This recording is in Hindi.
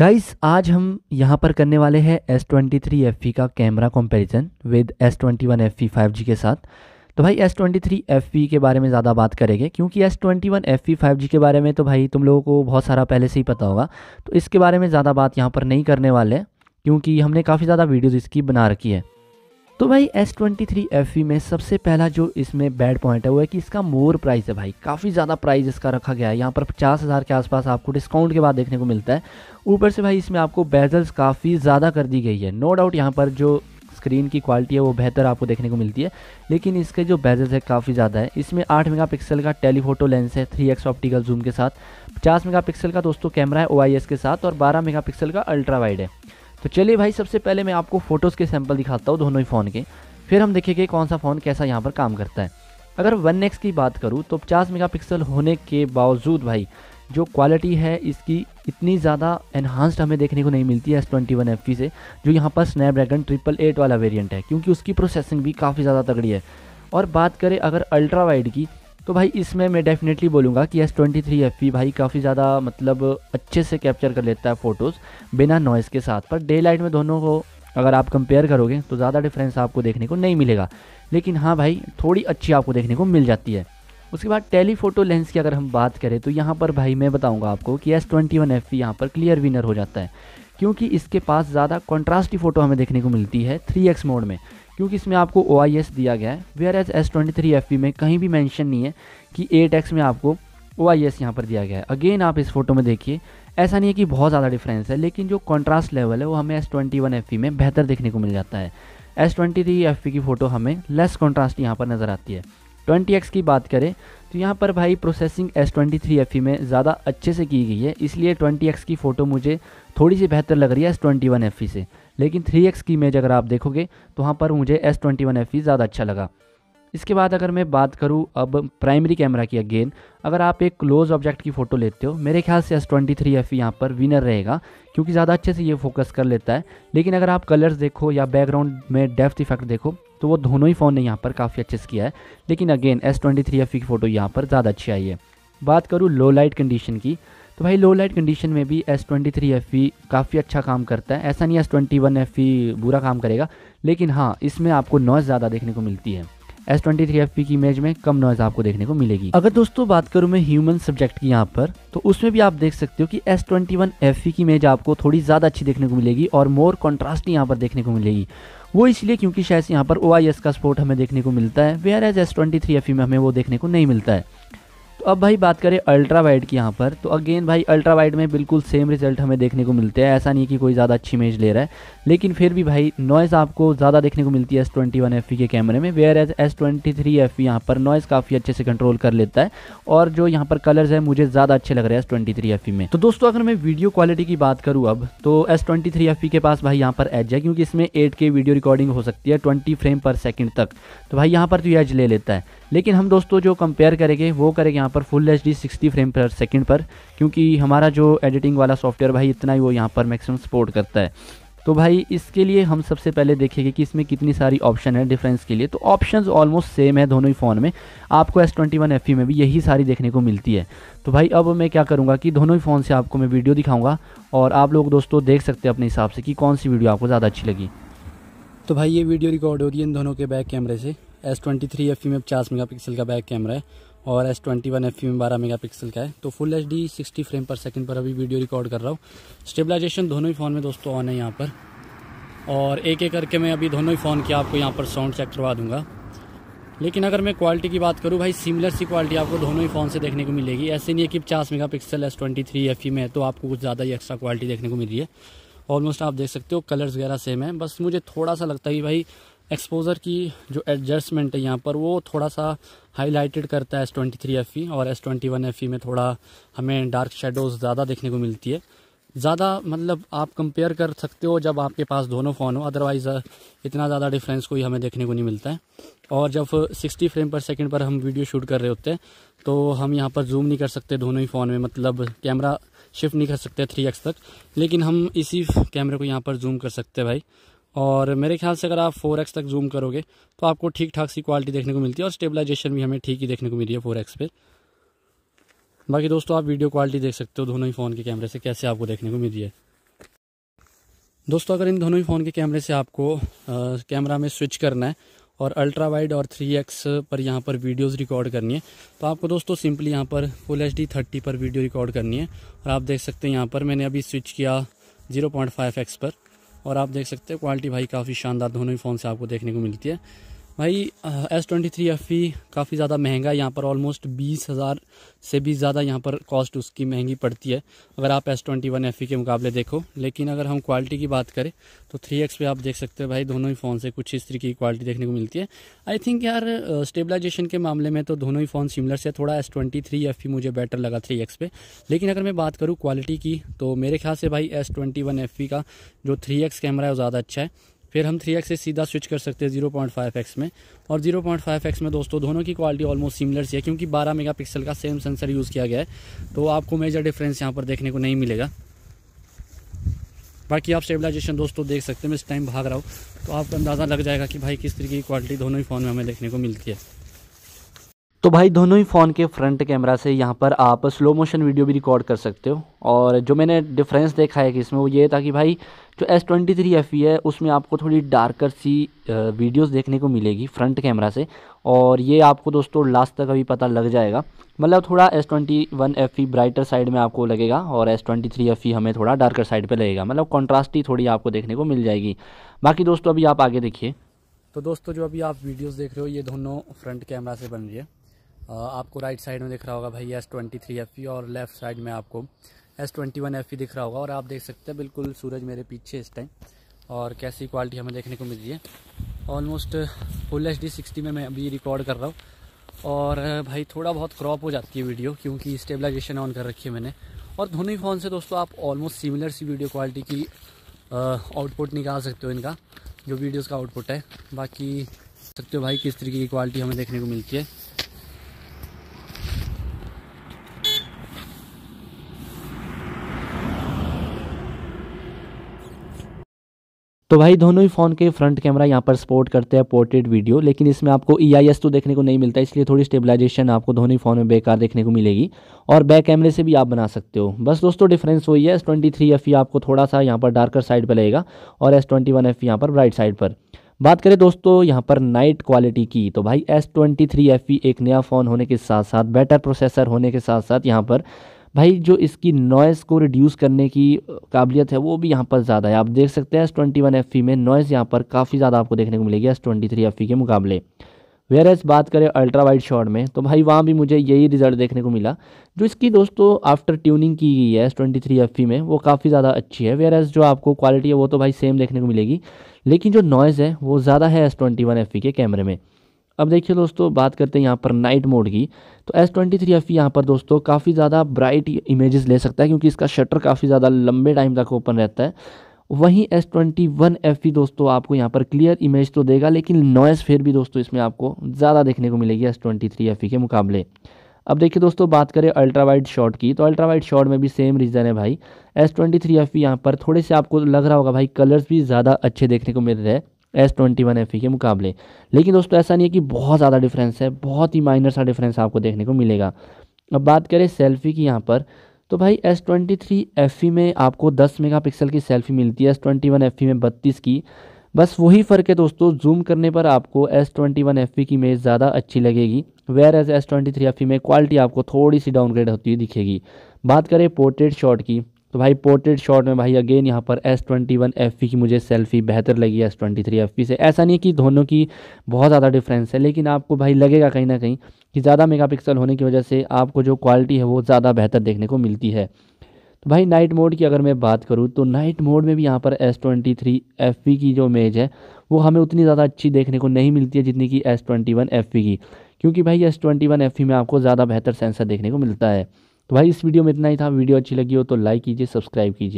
गाइस आज हम यहाँ पर करने वाले हैं एस ट्वेंटी थ्री एफ का camera comparison with S twenty one F five G के साथ तो भाई एस ट्वेंटी थ्री एफ के बारे में ज़्यादा बात करेंगे क्योंकि S twenty one F five G के बारे में तो भाई तुम लोगों को बहुत सारा पहले से ही पता होगा तो इसके बारे में ज़्यादा बात यहाँ पर नहीं करने वाले क्योंकि हमने काफ़ी ज़्यादा वीडियोज़ इसकी बना रखी है तो भाई एस ट्वेंटी थ्री एफ में सबसे पहला जो इसमें बैड पॉइंट है वो है कि इसका मोर प्राइस है भाई काफ़ी ज़्यादा प्राइस इसका रखा गया है यहाँ पर पचास हज़ार के आसपास आपको डिस्काउंट के बाद देखने को मिलता है ऊपर से भाई इसमें आपको बेजल्स काफ़ी ज़्यादा कर दी गई है नो डाउट यहाँ पर जो स्क्रीन की क्वालिटी है वो बेहतर आपको देखने को मिलती है लेकिन इसके जो बेजल्स है काफ़ी ज़्यादा है इसमें आठ मेगा का टेलीफोटो लेंस है थ्री एक्स ऑप्टिकल जूम के साथ पचास मेगा का दोस्तों कैमरा है ओ के साथ और बारह मेगा का अल्ट्रा वाइड है तो चलिए भाई सबसे पहले मैं आपको फ़ोटोज़ के सैंपल दिखाता हूँ दोनों ही फ़ोन के फिर हम देखेंगे कौन सा फ़ोन कैसा यहाँ पर काम करता है अगर वन एक्स की बात करूँ तो पचास मेगापिक्सल होने के बावजूद भाई जो क्वालिटी है इसकी इतनी ज़्यादा एनहांस्ड हमें देखने को नहीं मिलती है एस ट्वेंटी वन एफ से जो यहाँ पर स्नैपड्रैगन ट्रिपल एट वाला वेरियंट है क्योंकि उसकी प्रोसेसिंग भी काफ़ी ज़्यादा तगड़ी है और बात करें अगर अल्ट्रा वाइड की तो भाई इसमें मैं डेफिनेटली बोलूँगा कि एस ट्वेंटी थ्री एफ भाई काफ़ी ज़्यादा मतलब अच्छे से कैप्चर कर लेता है फ़ोटोज़ बिना नॉइज़ के साथ पर डे लाइट में दोनों को अगर आप कंपेयर करोगे तो ज़्यादा डिफरेंस आपको देखने को नहीं मिलेगा लेकिन हाँ भाई थोड़ी अच्छी आपको देखने को मिल जाती है उसके बाद टेलीफोटो लेंस की अगर हम बात करें तो यहाँ पर भाई मैं बताऊँगा आपको कि एस ट्वेंटी वन एफ यहाँ पर क्लियर विनर हो जाता है क्योंकि इसके पास ज़्यादा कॉन्ट्रास्ट फ़ोटो हमें देखने को मिलती है थ्री एक्स मोड में क्योंकि इसमें आपको ओ दिया गया है whereas S twenty three F में कहीं भी मैंशन नहीं है कि एट एक्स में आपको ओ आई एस यहाँ पर दिया गया है अगेन आप इस फोटो में देखिए ऐसा नहीं है कि बहुत ज़्यादा डिफरेंस है लेकिन जो कॉन्ट्रास्ट लेवल है वो हमें एस ट्वेंटी वन एफ में बेहतर देखने को मिल जाता है एस ट्वेंटी थ्री एफ की फ़ोटो हमें लेस कॉन्ट्रास्ट यहाँ पर नज़र आती है ट्वेंटी एक्स की बात करें तो यहाँ पर भाई processing S twenty three F में ज़्यादा अच्छे से की गई है इसलिए ट्वेंटी एक्स की फ़ोटो मुझे थोड़ी सी बेहतर लग रही है S twenty one F E से लेकिन थ्री एक्स की इमेज अगर आप देखोगे तो वहाँ पर मुझे S twenty one F E ज़्यादा अच्छा लगा इसके बाद अगर मैं बात करूँ अब प्राइमरी कैमरा की अगेन अगर आप एक क्लोज ऑब्जेक्ट की फ़ोटो लेते हो मेरे ख्याल से एस ट्वेंटी थ्री एफ यहाँ पर विनर रहेगा क्योंकि ज़्यादा अच्छे से ये फोकस कर लेता है लेकिन अगर आप कलर्स देखो या बैकग्राउंड में डेफ्थ इफेक्ट देखो तो वो दोनों ही फ़ोन ने यहाँ पर काफ़ी अच्छे से किया है लेकिन again S twenty three F की फ़ोटो यहाँ पर ज़्यादा अच्छी आई है बात करूँ लो लाइट कंडीशन की तो भाई लो लाइट कंडीशन में भी एस ट्वेंटी थ्री एफ काफ़ी अच्छा काम करता है ऐसा नहीं एस ट्वेंटी वन एफ बुरा काम करेगा लेकिन हाँ इसमें आपको नॉइज़ ज़्यादा देखने को मिलती है S twenty three F P की इमेज में कम नॉइज आपको देखने को मिलेगी अगर दोस्तों बात करूँ मैं ह्यूमन सब्जेक्ट की यहाँ पर तो उसमें भी आप देख सकते हो कि S twenty one F P की इमेज आपको थोड़ी ज़्यादा अच्छी देखने को मिलेगी और मोर कॉन्ट्रास्ट यहाँ पर देखने को मिलेगी वो इसलिए क्योंकि शायद यहाँ पर ओ आई एस का स्पोर्ट हमें देखने को मिलता है whereas S twenty three F में हमें वो देखने को नहीं मिलता है तो अब भाई बात करें अल्ट्रा वाइड की यहाँ पर तो अगेन भाई अल्ट्रा वाइड में बिल्कुल सेम रिजल्ट हमें देखने को मिलते हैं ऐसा नहीं कि कोई ज़्यादा अच्छी इमेज ले रहा है लेकिन फिर भी भाई नॉइज़ आपको ज़्यादा देखने को मिलती है एस ट्वेंटी वन एफ के कैमरे में whereas S twenty three F यहाँ पर नॉइज़ काफ़ी अच्छे से कंट्रोल कर लेता है और जो यहाँ पर कलर्स है मुझे ज़्यादा अच्छे लग रहे हैं एस ट्वेंटी थ्री एफ में तो दोस्तों अगर मैं वीडियो क्वालिटी की बात करूँ अब तो एस ट्वेंटी थ्री एफ के पास भाई यहाँ पर एज है क्योंकि इसमें एट के वीडियो रिकॉर्डिंग हो सकती है ट्वेंटी फ्रेम पर सेकेंड तक तो भाई यहाँ पर तो एज ले लेता है लेकिन हम दोस्तों जो कंपेयर करेंगे वो करेंगे यहाँ पर full H D sixty frame per second पर क्योंकि हमारा जो एडिटिंग वाला सॉफ्टवेयर भाई इतना ही वो यहाँ पर मैक्सिमम सपोर्ट करता है तो भाई इसके लिए हम सबसे पहले देखेंगे कि इसमें कितनी सारी ऑप्शन है डिफरेंस के लिए तो ऑप्शंस ऑलमोस्ट सेम है दोनों ही फ़ोन में आपको एस ट्वेंटी वन एफ में भी यही सारी देखने को मिलती है तो भाई अब मैं क्या करूँगा कि दोनों ही फ़ोन से आपको मैं वीडियो दिखाऊंगा और आप लोग दोस्तों देख सकते हैं अपने हिसाब से कि कौन सी वीडियो आपको ज़्यादा अच्छी लगी तो भाई ये वीडियो रिकॉर्ड हो रही है इन दोनों के बैक कैमरे से एस ट्वेंटी थ्री एफ में पचास मेगा पिक्सल का बैक कैमरा है और एस ट्वेंटी वन एफ में बारह मेगा पिक्सल का है तो full H D sixty frame per second पर अभी वीडियो रिकॉर्ड कर रहा हूँ स्टेबलाइजेशन दोनों ही फ़ोन में दोस्तों ऑन है यहाँ पर और एक एक करके मैं अभी दोनों ही फ़ोन की आपको यहाँ पर साउंड चेक करवा दूंगा लेकिन अगर मैं क्वालिटी की बात करूँ भाई सिमिलर सी क्वालिटी आपको दोनों ही फ़ोन से देखने को मिलेगी ऐसे नहीं है कि पचास mega pixel S twenty three F में है तो आपको कुछ ज़्यादा ही एक्स्ट्रा क्वालिटी देखने को मिल रही है ऑलमोस्ट आप देख सकते हो कलर्स वगैरह सेम है बस मुझे थोड़ा सा लगता है कि भाई एक्सपोज़र की जो एडजस्टमेंट है यहाँ पर वो थोड़ा सा हाईलाइटेड करता है S twenty three F E और S twenty one F E में थोड़ा हमें डार्क शेडोज़ ज़्यादा देखने को मिलती है ज़्यादा मतलब आप कंपेयर कर सकते हो जब आपके पास दोनों फ़ोन हो अदरवाइज़ इतना ज़्यादा डिफरेंस कोई हमें देखने को नहीं मिलता है और जब 60 फ्रेम पर सेकंड पर हम वीडियो शूट कर रहे होते हैं तो हम यहाँ पर जूम नहीं कर सकते दोनों ही फ़ोन में मतलब कैमरा शिफ्ट नहीं कर सकते थ्री एक्स तक लेकिन हम इसी कैमरे को यहाँ पर जूम कर सकते हैं भाई और मेरे ख्याल से अगर आप फोर एक्स तक जूम करोगे तो आपको ठीक ठाक सी क्वालिटी देखने को मिलती है और स्टेबलाइजेशन भी हमें ठीक ही देखने को मिली है फोर एक्स पे बाकी दोस्तों आप वीडियो क्वालिटी देख सकते हो दोनों ही फ़ोन के कैमरे से कैसे आपको देखने को मिली है दोस्तों अगर इन दोनों ही फ़ोन के कैमरे से आपको कैमरा में स्विच करना है और अल्ट्रा वाइड और 3x पर यहाँ पर वीडियोस रिकॉर्ड करनी है तो आपको दोस्तों सिंपली यहाँ पर फुल एच डी थर्टी पर वीडियो रिकॉर्ड करनी है और आप देख सकते हैं यहाँ पर मैंने अभी स्विच किया 0.5x पर और आप देख सकते हैं क्वालिटी भाई काफ़ी शानदार दोनों ही फ़ोन से आपको देखने को मिलती है भाई S twenty three F E e काफ़ी ज़्यादा महंगा है यहाँ पर ऑलमोस्ट बीस हज़ार से भी ज़्यादा यहाँ पर कॉस्ट उसकी महंगी पड़ती है अगर आप S twenty one F E के मुकाबले देखो लेकिन अगर हम क्वालिटी की बात करें तो थ्री एक्स पे आप देख सकते हो भाई दोनों ही फ़ोन से कुछ इस तरीके की क्वालिटी देखने को मिलती है आई थिंक यार स्टेबलाइजेशन के मामले में तो दोनों ही फ़ोन सिमिलर से थोड़ा S twenty three F E मुझे बेटर लगा थ्री एक्स पे लेकिन अगर मैं बात करूँ क्वालिटी की तो मेरे ख्याल से भाई S twenty one F E का जो थ्री एक्स कैमरा है वो ज़्यादा अच्छा है फिर हम थ्री एक्स से सीधा स्विच कर सकते हैं जीरो पॉइंट फाइव एक्स में और जीरो पॉइंट फाइव एक्स में दोस्तों दोनों की क्वालिटी ऑलमोस्ट सिमिलर सी है क्योंकि बारह मेगा पिक्सल का सेम सेंसर यूज़ किया गया है तो आपको मेजर डिफरेंस यहाँ पर देखने को नहीं मिलेगा बाकी आप स्टेबलाइजेशन दोस्तों देख सकते हैं मैं इस टाइम भाग रहा हूँ तो आपको अंदाज़ा लग जाएगा कि भाई किस तरीके की क्वालिटी दोनों ही फ़ोन में हमें देखने को मिलती है तो भाई दोनों ही फ़ोन के फ्रंट कैमरा से यहाँ पर आप स्लो मोशन वीडियो भी रिकॉर्ड कर सकते हो और जो मैंने डिफरेंस देखा है कि इसमें वो ये था कि भाई जो एस ट्वेंटी थ्री एफ है उसमें आपको थोड़ी डार्कर सी वीडियोस देखने को मिलेगी फ्रंट कैमरा से और ये आपको दोस्तों लास्ट तक अभी पता लग जाएगा मतलब थोड़ा S twenty one F brighter side में आपको लगेगा और एस ट्वेंटी थ्री एफ हमें थोड़ा डार्कर साइड पर लगेगा मतलब कॉन्ट्रास्ट ही थोड़ी आपको देखने को मिल जाएगी बाकी दोस्तों अभी आप आगे देखिए तो दोस्तों जो अभी आप वीडियोज़ देख रहे हो ये दोनों फ्रंट कैमरा से बन रही है आपको राइट साइड में दिख रहा होगा भाई एस ट्वेंटी थ्री एफ और लेफ्ट साइड में आपको एस ट्वेंटी वन एफ दिख रहा होगा और आप देख सकते हैं बिल्कुल सूरज मेरे पीछे इस टाइम और कैसी क्वालिटी हमें देखने को मिल रही है almost full H D sixty में मैं अभी रिकॉर्ड कर रहा हूँ और भाई थोड़ा बहुत क्रॉप हो जाती है वीडियो क्योंकि स्टेबलाइजेशन ऑन कर रखी है मैंने और धोनी फ़ोन से दोस्तों आप ऑलमोस्ट सिमिलर सी वीडियो क्वालिटी की आउटपुट निकाल सकते हो इनका जो वीडियोस का आउटपुट है बाकी सकते हो भाई किस तरीके की क्वालिटी हमें देखने को मिलती है तो भाई दोनों ही फ़ोन के फ्रंट कैमरा यहाँ पर सपोर्ट करते हैं पोर्ट्रेट वीडियो लेकिन इसमें आपको ई e तो देखने को नहीं मिलता इसलिए थोड़ी स्टेबलाइजेशन आपको दोनों ही फ़ोन में बेकार देखने को मिलेगी और बैक कैमरे से भी आप बना सकते हो बस दोस्तों डिफरेंस वही है एस ट्वेंटी थ्री एफ आपको थोड़ा सा यहाँ पर डार्कर साइड पर लगेगा और एस ट्वेंटी वन एफ यहाँ पर ब्राइट साइड पर बात करें दोस्तों यहाँ पर नाइट क्वालिटी की तो भाई एस ट्वेंटी थ्री एफ एक नया फ़ोन होने के साथ साथ बेटर प्रोसेसर होने के साथ साथ यहाँ पर भाई जो इसकी नॉइज़ को रिड्यूस करने की काबिलियत है वो भी यहाँ पर ज़्यादा है आप देख सकते हैं एस ट्वेंटी वन एफ़ में नॉइज़ यहाँ पर काफ़ी ज़्यादा आपको देखने को मिलेगी एस ट्वेंटी थ्री एफ़ के मुकाबले वेयर एस बात करें अल्ट्रा वाइड शॉट में तो भाई वहाँ भी मुझे यही रिज़ल्ट देखने को मिला जो इसकी दोस्तों आफ्टर ट्यूनिंग की गई है एस ट्वेंटी थ्री एफ में वो काफ़ी ज़्यादा अच्छी है वेयर एस जो आपको क्वालिटी है वो तो भाई सेम देखने को मिलेगी लेकिन जो नॉइज़ है वो ज़्यादा है एस ट्वेंटी वन एफ के कैमरे में अब देखिए दोस्तों बात करते हैं यहाँ पर नाइट मोड की तो एस ट्वेंटी थ्री एफ यहाँ पर दोस्तों काफ़ी ज़्यादा ब्राइट इमेजेस ले सकता है क्योंकि इसका शटर काफ़ी ज़्यादा लंबे टाइम तक ओपन रहता है वहीं एस ट्वेंटी वन एफ दोस्तों आपको यहाँ पर क्लियर इमेज तो देगा लेकिन नॉइज़ फिर भी दोस्तों इसमें आपको ज़्यादा देखने को मिलेगी एस ट्वेंटी थ्री एफ के मुकाबले अब देखिए दोस्तों बात करें अल्ट्रा वाइड शॉट की तो अल्ट्रा वाइड शॉट में भी सेम रीज़न है भाई एस ट्वेंटी थ्री एफ यहाँ पर थोड़े से आपको लग रहा होगा भाई कलर्स भी ज़्यादा अच्छे देखने को मिल रहे हैं S twenty one F E e के मुकाबले लेकिन दोस्तों ऐसा नहीं है कि बहुत ज़्यादा डिफरेंस है बहुत ही माइनर सा डिफरेंस आपको देखने को मिलेगा अब बात करें सेल्फ़ी की यहाँ पर तो भाई एस ट्वेंटी थ्री एफ में आपको दस मेगा पिक्सल की सेल्फ़ी मिलती है एस ट्वेंटी वन एफ में बत्तीस की बस वही फ़र्क है दोस्तों जूम करने पर आपको S twenty one F E की इमेज ज़्यादा अच्छी लगेगी whereas S twenty three F E में क्वालिटी आपको थोड़ी सी डाउनग्रेड होती हुई दिखेगी बात करें पोर्ट्रेट शॉट की तो भाई पोर्ट्रेट शॉट में भाई अगेन यहाँ पर एस ट्वेंटी वन एफ की मुझे सेल्फी बेहतर लगी एस ट्वेंटी थ्री एफ से ऐसा नहीं है कि दोनों की बहुत ज़्यादा डिफरेंस है लेकिन आपको भाई लगेगा कहीं ना कहीं कि ज़्यादा मेगापिक्सल होने की वजह से आपको जो क्वालिटी है वो ज़्यादा बेहतर देखने को मिलती है तो भाई नाइट मोड की अगर मैं बात करूँ तो नाइट मोड में भी यहाँ पर एस ट्वेंटी थ्री एफ की जो इमेज है वो हमें उतनी ज़्यादा अच्छी देखने को नहीं मिलती है जितनी कि एस ट्वेंटी वन एफ की क्योंकि भाई एस ट्वेंटी वन एफ में आपको ज़्यादा बेहतर सेंसर देखने को मिलता है तो भाई इस वीडियो में इतना ही था वीडियो अच्छी लगी हो तो लाइक कीजिए सब्सक्राइब कीजिए